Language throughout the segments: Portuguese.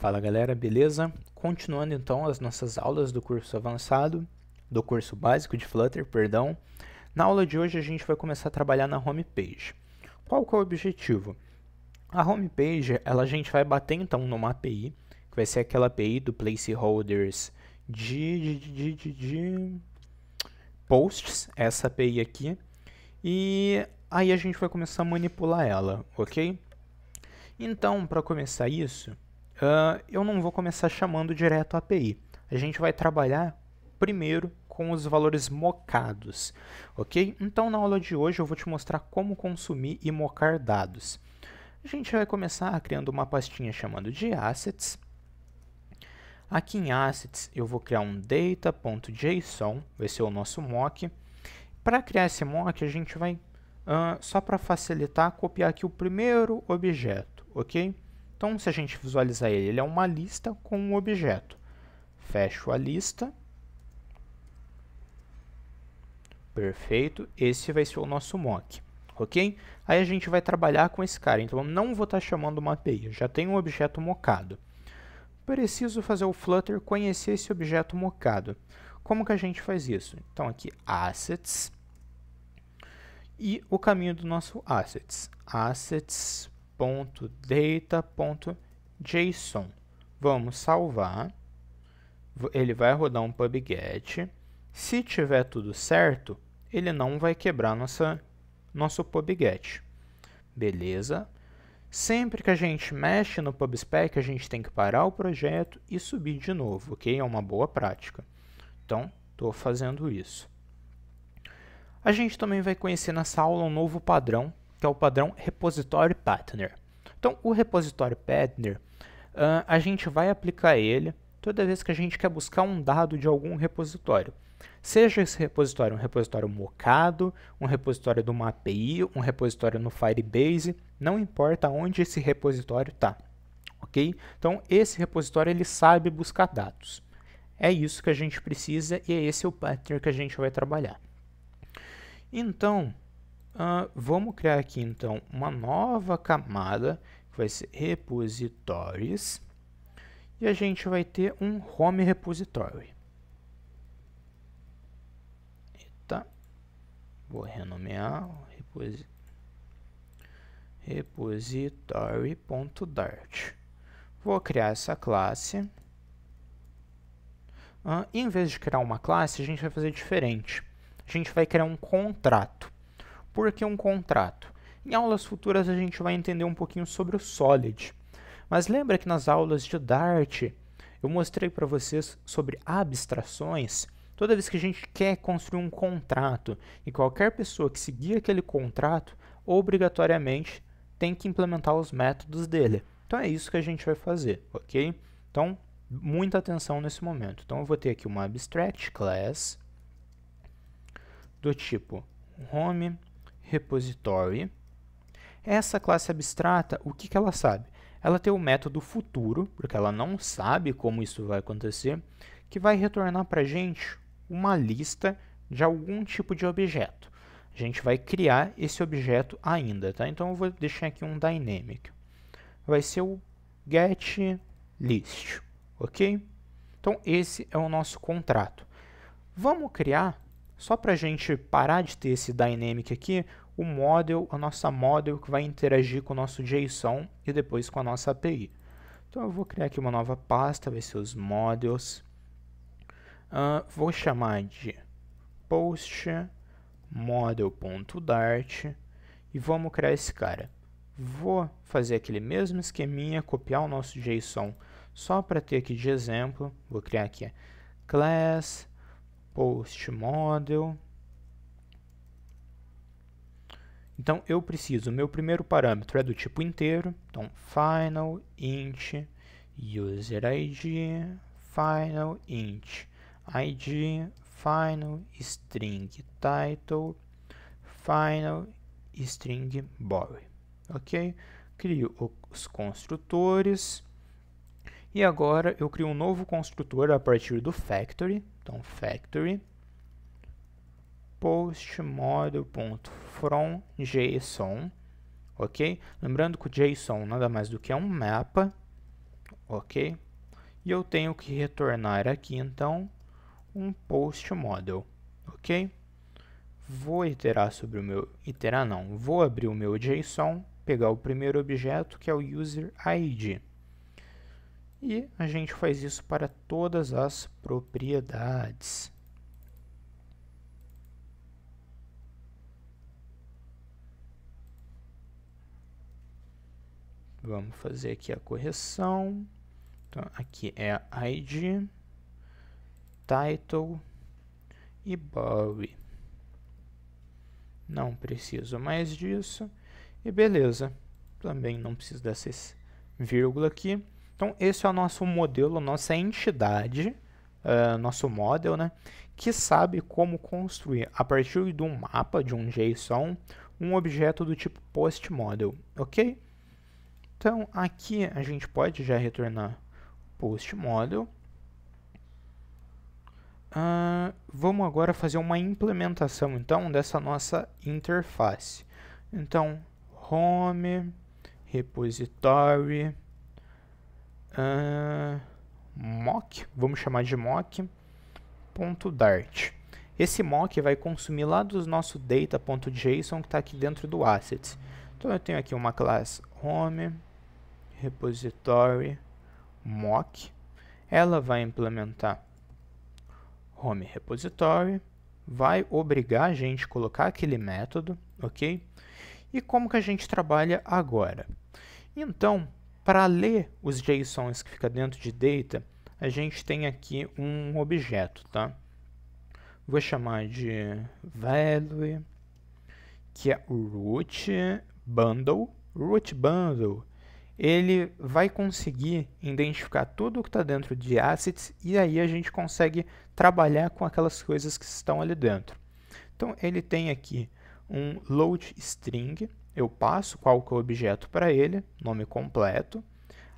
Fala galera, beleza? Continuando então as nossas aulas do curso avançado, do curso básico de Flutter, perdão. Na aula de hoje a gente vai começar a trabalhar na homepage. Qual que é o objetivo? A homepage, ela a gente vai bater então numa API, que vai ser aquela API do placeholders de, de, de, de posts, essa API aqui. E aí a gente vai começar a manipular ela, ok? Então, para começar isso, uh, eu não vou começar chamando direto a API. A gente vai trabalhar primeiro com os valores mocados, ok? Então, na aula de hoje, eu vou te mostrar como consumir e mocar dados. A gente vai começar criando uma pastinha chamando de Assets. Aqui em Assets, eu vou criar um data.json, vai ser é o nosso mock. Para criar esse mock, a gente vai, uh, só para facilitar, copiar aqui o primeiro objeto, ok? Então, se a gente visualizar ele, ele é uma lista com um objeto. Fecho a lista. Perfeito. Esse vai ser o nosso mock. Ok? Aí a gente vai trabalhar com esse cara. Então, eu não vou estar tá chamando uma API. Eu já tenho um objeto mocado. Preciso fazer o Flutter conhecer esse objeto mocado. Como que a gente faz isso? Então, aqui, Assets. E o caminho do nosso Assets. Assets .data.json. Vamos salvar. Ele vai rodar um pubget. Se tiver tudo certo, ele não vai quebrar nossa, nosso pubget. Beleza? Sempre que a gente mexe no PubSpec, a gente tem que parar o projeto e subir de novo, ok? É uma boa prática. Então, estou fazendo isso. A gente também vai conhecer nessa aula um novo padrão que é o padrão repositório partner. Então, o repositório partner, uh, ah, a gente vai aplicar ele toda vez que a gente quer buscar um dado de algum repositório. Seja esse repositório um repositório mocado, um repositório de uma API, um repositório no Firebase, não importa onde esse repositório está. Ok? Então, esse repositório ele sabe buscar dados. É isso que a gente precisa e é esse o partner que a gente vai trabalhar. Então, Uh, vamos criar aqui então uma nova camada que vai ser repositórios e a gente vai ter um home repository. Eita. Vou renomear reposi repository.dart. Vou criar essa classe. Uh, em vez de criar uma classe, a gente vai fazer diferente. A gente vai criar um contrato por que um contrato? Em aulas futuras a gente vai entender um pouquinho sobre o Solid. Mas lembra que nas aulas de Dart eu mostrei para vocês sobre abstrações? Toda vez que a gente quer construir um contrato e qualquer pessoa que seguir aquele contrato, obrigatoriamente tem que implementar os métodos dele. Então é isso que a gente vai fazer, ok? Então, muita atenção nesse momento. Então eu vou ter aqui uma abstract class do tipo home repository. Essa classe abstrata, o que, que ela sabe? Ela tem o método futuro, porque ela não sabe como isso vai acontecer, que vai retornar para a gente uma lista de algum tipo de objeto. A gente vai criar esse objeto ainda, tá? Então eu vou deixar aqui um dynamic. Vai ser o get list, ok? Então esse é o nosso contrato. Vamos criar só para a gente parar de ter esse dynamic aqui, o model, a nossa model que vai interagir com o nosso JSON e depois com a nossa API. Então eu vou criar aqui uma nova pasta, vai ser os models. Uh, vou chamar de post model.dart e vamos criar esse cara. Vou fazer aquele mesmo esqueminha, copiar o nosso JSON só para ter aqui de exemplo. Vou criar aqui class post model. Então eu preciso, meu primeiro parâmetro é do tipo inteiro, então final int user id final int id final string title final string body, ok? Crio os construtores e agora eu crio um novo construtor a partir do factory, então, factory postmodel.from.json, ok? Lembrando que o JSON nada mais do que é um mapa, ok? E eu tenho que retornar aqui, então, um postmodel, ok? Vou iterar sobre o meu... iterar não, vou abrir o meu JSON, pegar o primeiro objeto, que é o user ID, e a gente faz isso para todas as propriedades. Vamos fazer aqui a correção. Então, aqui é id, title e body. Não preciso mais disso. E beleza, também não preciso dessas vírgula aqui. Então, esse é o nosso modelo, nossa entidade, uh, nosso model, né? Que sabe como construir, a partir de um mapa, de um JSON, um objeto do tipo postModel, ok? Então, aqui a gente pode já retornar postModel. Uh, vamos agora fazer uma implementação, então, dessa nossa interface. Então, home, repository uh, mock, vamos chamar de mock.dart. Esse mock vai consumir lá do nosso data.json que está aqui dentro do asset. Então eu tenho aqui uma classe home, repository, mock. Ela vai implementar home repository, vai obrigar a gente a colocar aquele método, ok? E como que a gente trabalha agora? Então, para ler os JSONs que fica dentro de data, a gente tem aqui um objeto, tá? Vou chamar de value, que é o root bundle. Root bundle, ele vai conseguir identificar tudo o que está dentro de assets e aí a gente consegue trabalhar com aquelas coisas que estão ali dentro. Então ele tem aqui um load string, eu passo qual que é o objeto para ele, nome completo,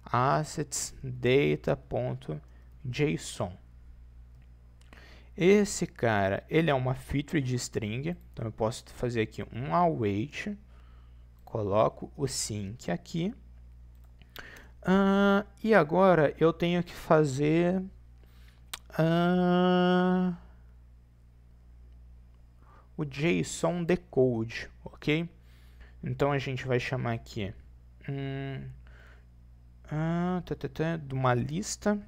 assets data.json. Esse cara, ele é uma feature de string, então eu posso fazer aqui um await, coloco o sync aqui. Uh, e agora eu tenho que fazer... Uh, o JSON decode, ok? Então a gente vai chamar aqui hum, ah, tá, tá, tá, de uma lista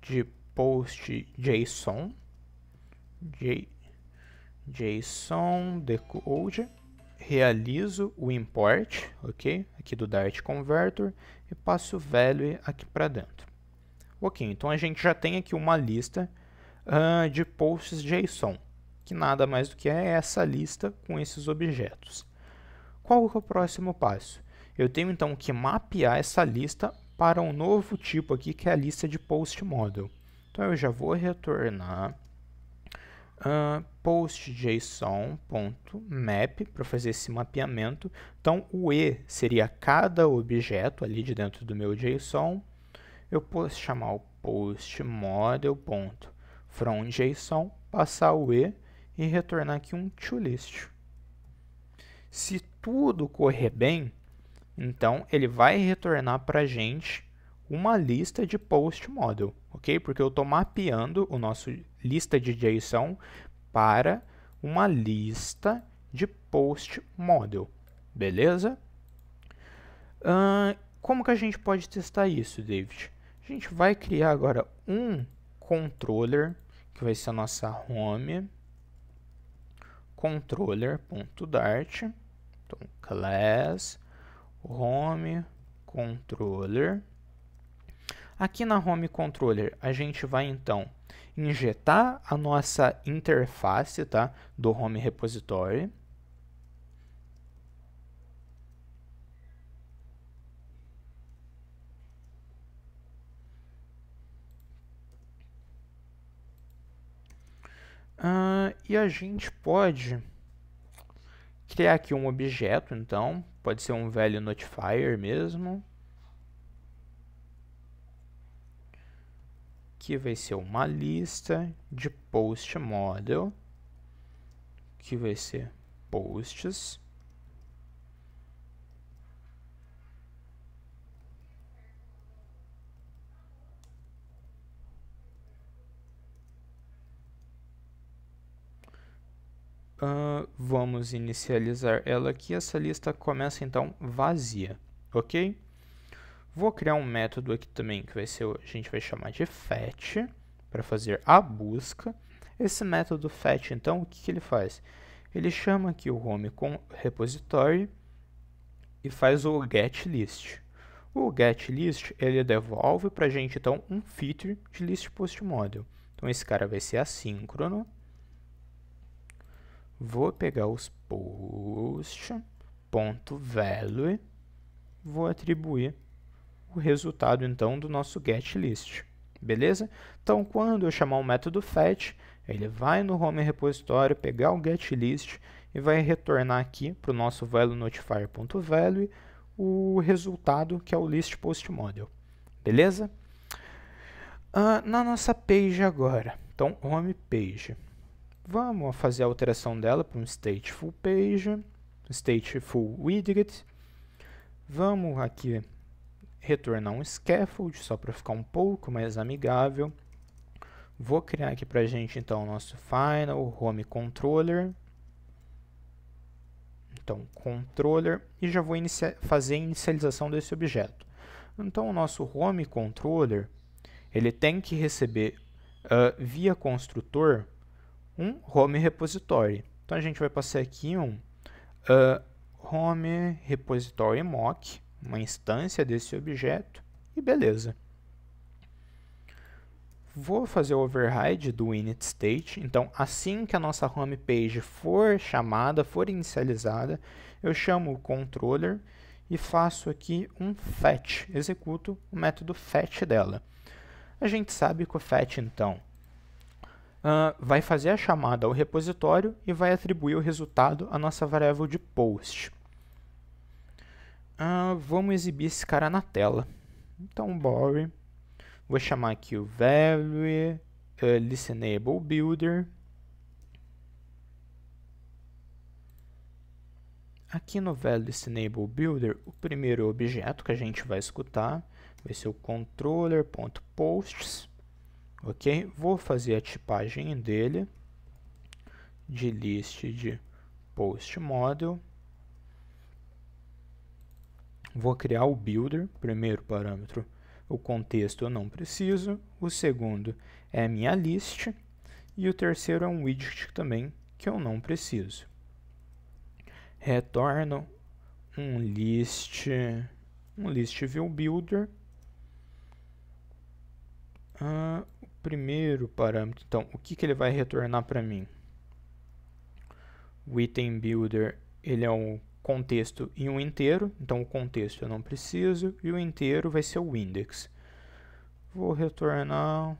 de post JSON, J, JSON decode, realizo o import, ok? Aqui do Dart Converter e passo o value aqui para dentro. Ok, então a gente já tem aqui uma lista uh, de posts JSON, que nada mais do que é essa lista com esses objetos. Qual é o próximo passo? Eu tenho então que mapear essa lista para um novo tipo aqui que é a lista de post model. Então eu já vou retornar uh, postjson.map para fazer esse mapeamento. Então o E seria cada objeto ali de dentro do meu JSON. Eu posso chamar o postmodel.fromJSON, passar o E e retornar aqui um toList. Se tudo correr bem, então ele vai retornar para a gente uma lista de post model, ok? Porque eu estou mapeando o nosso lista de JSON para uma lista de post model, beleza? Uh, como que a gente pode testar isso, David? A gente vai criar agora um controller, que vai ser a nossa home, controller.dart, então, class home controller. Aqui na home controller, a gente vai então injetar a nossa interface tá, do home repository. Uh, e a gente pode criar aqui um objeto, então, pode ser um velho notifier mesmo. Que vai ser uma lista de post model, que vai ser posts. Uh, vamos inicializar ela aqui. Essa lista começa então vazia, ok? Vou criar um método aqui também que vai ser, a gente vai chamar de fetch para fazer a busca. Esse método fetch, então, o que, que ele faz? Ele chama aqui o home com repository e faz o getList. O getList ele devolve para a gente então um feature de list post model. Então esse cara vai ser assíncrono Vou pegar os post.value, vou atribuir o resultado então do nosso getList, beleza? Então quando eu chamar o método fetch, ele vai no home repositório, pegar o getList e vai retornar aqui para o nosso value o resultado que é o list post model, beleza? Uh, na nossa page agora, então home page. Vamos fazer a alteração dela para um state full page, state full widget. Vamos aqui retornar um scaffold, só para ficar um pouco mais amigável. Vou criar aqui para a gente então o nosso final home controller. Então, controller e já vou inicia fazer a inicialização desse objeto. Então, o nosso home controller ele tem que receber uh, via construtor um home repository. Então a gente vai passar aqui um uh, home repository mock, uma instância desse objeto e beleza. Vou fazer o override do init state, então assim que a nossa home page for chamada, for inicializada, eu chamo o controller e faço aqui um fetch, executo o método fetch dela. A gente sabe que o fetch então uh, vai fazer a chamada ao repositório e vai atribuir o resultado à nossa variável de post. Uh, vamos exibir esse cara na tela. Então, body, vou chamar aqui o value uh, listenable builder. Aqui no value listenable builder, o primeiro objeto que a gente vai escutar vai ser o controller.posts ok? Vou fazer a tipagem dele de list de post model. Vou criar o builder, primeiro parâmetro, o contexto eu não preciso, o segundo é minha list e o terceiro é um widget também que eu não preciso. Retorno um list, um list view builder. Uh, primeiro parâmetro. Então, o que, que ele vai retornar para mim? O item builder ele é um contexto e um inteiro, então o contexto eu não preciso e o inteiro vai ser o index. Vou retornar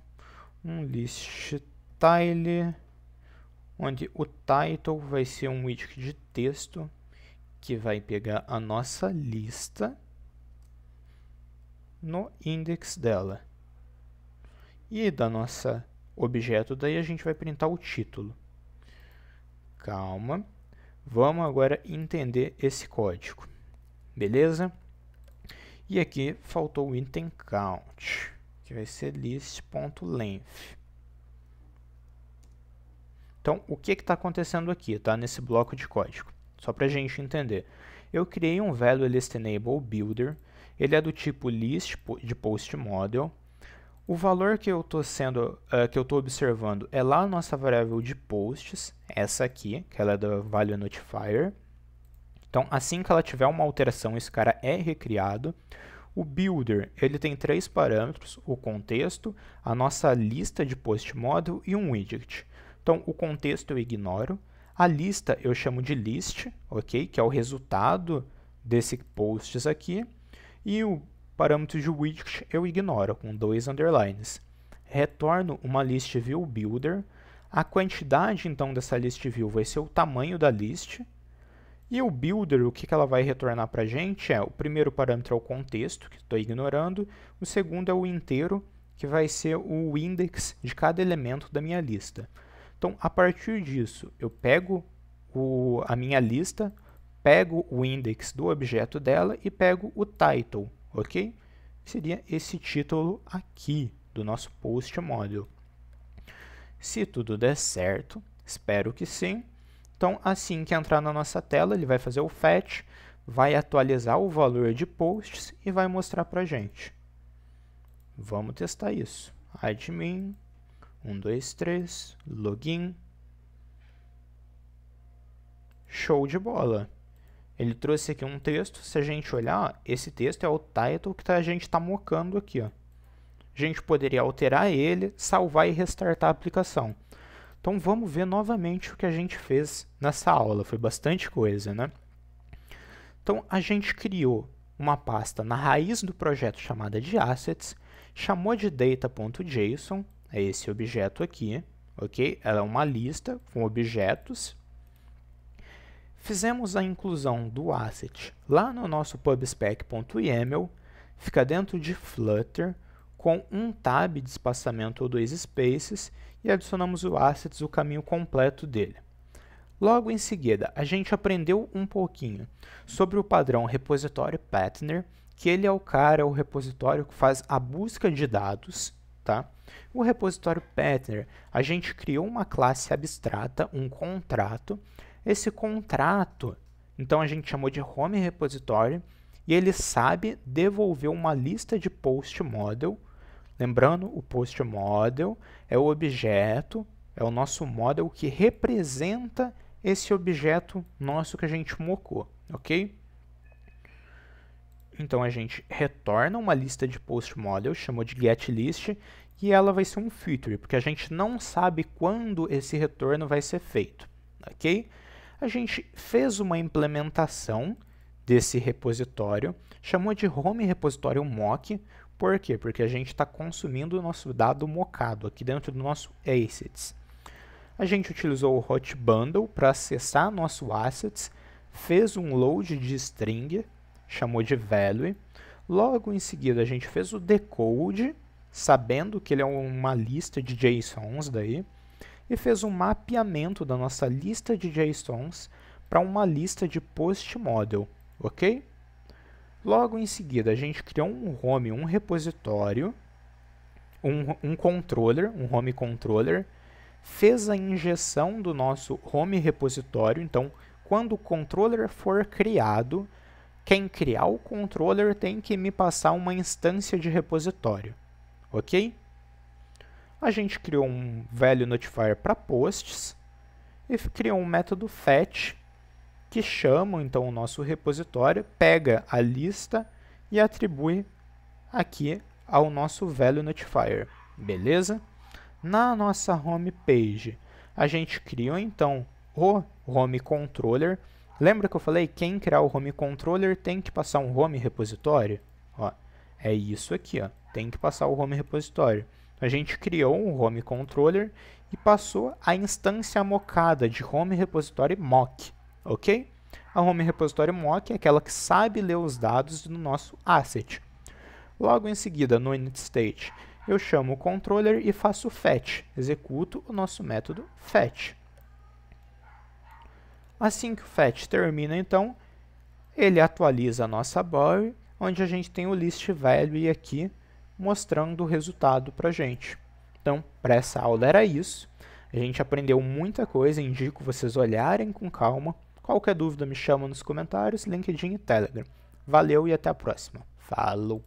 um list tile onde o title vai ser um widget de texto que vai pegar a nossa lista no index dela. E da nossa objeto daí a gente vai printar o título. Calma. Vamos agora entender esse código. Beleza? E aqui faltou o item count, que vai ser list.length. Então, o que está acontecendo aqui, tá? Nesse bloco de código. Só para a gente entender. Eu criei um value listEnableBuilder, builder. Ele é do tipo list de post model. O valor que eu estou sendo, uh, que eu estou observando é lá a nossa variável de posts, essa aqui, que ela é da value notifier. Então, assim que ela tiver uma alteração, esse cara é recriado. O builder, ele tem três parâmetros, o contexto, a nossa lista de post model e um widget. Então, o contexto eu ignoro, a lista eu chamo de list, ok? Que é o resultado desse posts aqui. E o parâmetros widget eu ignoro, com dois underlines. Retorno uma list view builder. A quantidade, então, dessa list view vai ser o tamanho da list. E o builder, o que, que ela vai retornar para a gente é, o primeiro parâmetro é o contexto, que estou ignorando. O segundo é o inteiro, que vai ser o index de cada elemento da minha lista. Então, a partir disso, eu pego o, a minha lista, pego o index do objeto dela e pego o title, ok? Seria esse título aqui do nosso post module. Se tudo der certo, espero que sim. Então, assim que entrar na nossa tela, ele vai fazer o fetch, vai atualizar o valor de posts e vai mostrar para gente. Vamos testar isso. Admin, 1, 2, 3, login. Show de bola! Ele trouxe aqui um texto. Se a gente olhar, esse texto é o title que tá, a gente está mocando aqui. Ó. A gente poderia alterar ele, salvar e restartar a aplicação. Então vamos ver novamente o que a gente fez nessa aula. Foi bastante coisa, né? Então a gente criou uma pasta na raiz do projeto chamada de assets, chamou de data.json, é esse objeto aqui, ok? Ela é uma lista com objetos Fizemos a inclusão do asset lá no nosso pubspec.yaml, fica dentro de Flutter, com um tab de espaçamento ou dois spaces e adicionamos o assets, o caminho completo dele. Logo em seguida, a gente aprendeu um pouquinho sobre o padrão repositório partner, que ele é o cara, o repositório que faz a busca de dados, tá? O repositório partner, a gente criou uma classe abstrata, um contrato, esse contrato. Então a gente chamou de Home Repository e ele sabe devolver uma lista de post model. Lembrando, o post model é o objeto, é o nosso model que representa esse objeto nosso que a gente mocou, ok? Então a gente retorna uma lista de post model, chamou de get list e ela vai ser um feature, porque a gente não sabe quando esse retorno vai ser feito, ok? a gente fez uma implementação desse repositório, chamou de home repositório mock. Por quê? Porque a gente está consumindo o nosso dado mocado aqui dentro do nosso assets. A gente utilizou o hot bundle para acessar nosso assets, fez um load de string, chamou de value. Logo em seguida, a gente fez o decode, sabendo que ele é uma lista de JSONs daí e fez um mapeamento da nossa lista de JSONs para uma lista de post model, ok? Logo em seguida, a gente criou um home, um repositório, um, um controller, um home controller, fez a injeção do nosso home repositório. Então, quando o controller for criado, quem criar o controller tem que me passar uma instância de repositório, ok? a gente criou um velho notifier para posts e criou um método fetch que chama então o nosso repositório, pega a lista e atribui aqui ao nosso velho notifier, beleza? Na nossa home page, a gente criou então o home controller. Lembra que eu falei quem criar o home controller tem que passar um home repositório? Ó, é isso aqui, ó. Tem que passar o home repositório a gente criou um home controller e passou a instância mocada de home repository mock, ok? A home repository mock é aquela que sabe ler os dados do nosso asset. Logo em seguida, no initState, eu chamo o controller e faço fetch, executo o nosso método fetch. Assim que o fetch termina, então, ele atualiza a nossa body, onde a gente tem o list value aqui mostrando o resultado para a gente. Então, para essa aula era isso. A gente aprendeu muita coisa, indico vocês olharem com calma. Qualquer dúvida me chama nos comentários, LinkedIn e Telegram. Valeu e até a próxima. Falou!